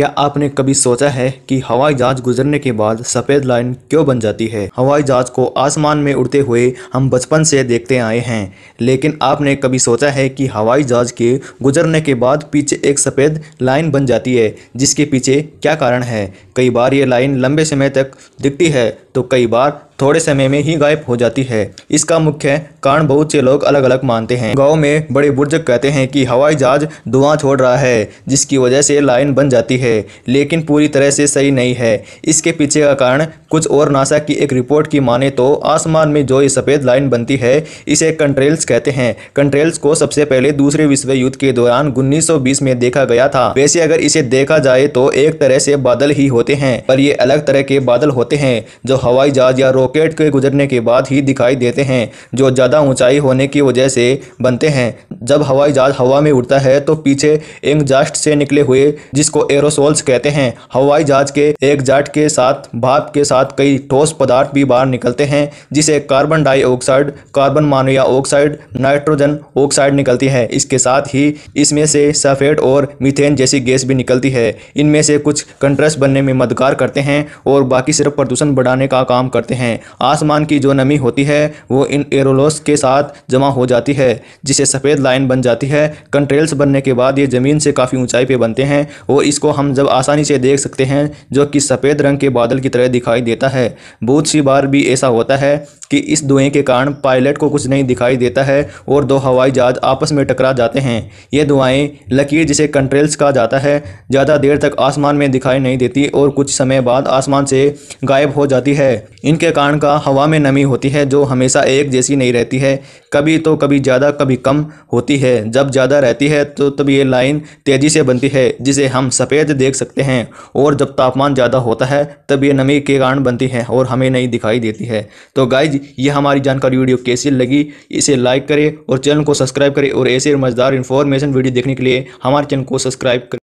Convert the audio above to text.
क्या आपने कभी सोचा है कि हवाई जहाज गुजरने के बाद सफ़ेद लाइन क्यों बन जाती है हवाई जहाज को आसमान में उड़ते हुए हम बचपन से देखते आए हैं लेकिन आपने कभी सोचा है कि हवाई जहाज के गुजरने के बाद पीछे एक सफ़ेद लाइन बन जाती है जिसके पीछे क्या कारण है कई बार ये लाइन लंबे समय तक दिखती है तो कई बार थोड़े समय में ही गायब हो जाती है इसका मुख्य कारण बहुत से लोग अलग अलग मानते हैं गाँव में बड़े बुर्जक कहते हैं कि हवाई जहाज धुआं छोड़ रहा है जिसकी वजह से लाइन बन जाती है लेकिन पूरी तरह से सही नहीं है इसके पीछे का कारण कुछ और नासा की एक रिपोर्ट की माने तो आसमान में जो ये सफ़ेद लाइन बनती है इसे कंट्रेल्स कहते हैं कंट्रेल्स को सबसे पहले दूसरे विश्व युद्ध के दौरान उन्नीस में देखा गया था वैसे अगर इसे देखा जाए तो एक तरह से बादल ही होते हैं पर ये अलग तरह के बादल होते हैं जो हवाई जहाज या रोक रॉकेट के गुजरने के बाद ही दिखाई देते हैं जो ज़्यादा ऊंचाई होने की वजह से बनते हैं जब हवाई जहाज हवा में उड़ता है तो पीछे एग्जास्ट से निकले हुए जिसको एरोसोल्स कहते हैं हवाई जहाज के एग्जास्ट के साथ भाप के साथ कई ठोस पदार्थ भी बाहर निकलते हैं जिसे कार्बन डाइऑक्साइड कार्बन मानवीय ऑक्साइड नाइट्रोजन ऑक्साइड निकलती है इसके साथ ही इसमें से सफेद और मिथेन जैसी गैस भी निकलती है इनमें से कुछ कंट्रस्ट बनने में मददगार करते हैं और बाकी सिर्फ प्रदूषण बढ़ाने का काम करते हैं आसमान की जो नमी होती है वो इन एरोलोस के साथ जमा हो जाती है जिसे सफ़ेद लाइन बन जाती है कंट्रेल्स बनने के बाद ये ज़मीन से काफ़ी ऊंचाई पे बनते हैं और इसको हम जब आसानी से देख सकते हैं जो कि सफ़ेद रंग के बादल की तरह दिखाई देता है बहुत सी बार भी ऐसा होता है कि इस धुएँ के कारण पायलट को कुछ नहीं दिखाई देता है और दो हवाई जहाज आपस में टकरा जाते हैं ये दुआएँ लकीर जिसे कंट्रेल्स कहा जाता है ज़्यादा देर तक आसमान में दिखाई नहीं देती और कुछ समय बाद आसमान से गायब हो जाती है इनके कण का हवा में नमी होती है जो हमेशा एक जैसी नहीं रहती है कभी तो कभी ज़्यादा कभी कम होती है जब ज़्यादा रहती है तो तब ये लाइन तेज़ी से बनती है जिसे हम सफ़ेद देख सकते हैं और जब तापमान ज़्यादा होता है तब ये नमी के कारण बनती है और हमें नहीं दिखाई देती है तो गाइज ये हमारी जानकारी वीडियो कैसी लगी इसे लाइक करें और चैनल को सब्सक्राइब करें और ऐसे मज़ेदार इन्फॉर्मेशन वीडियो देखने के लिए हमारे चैनल को सब्सक्राइब करें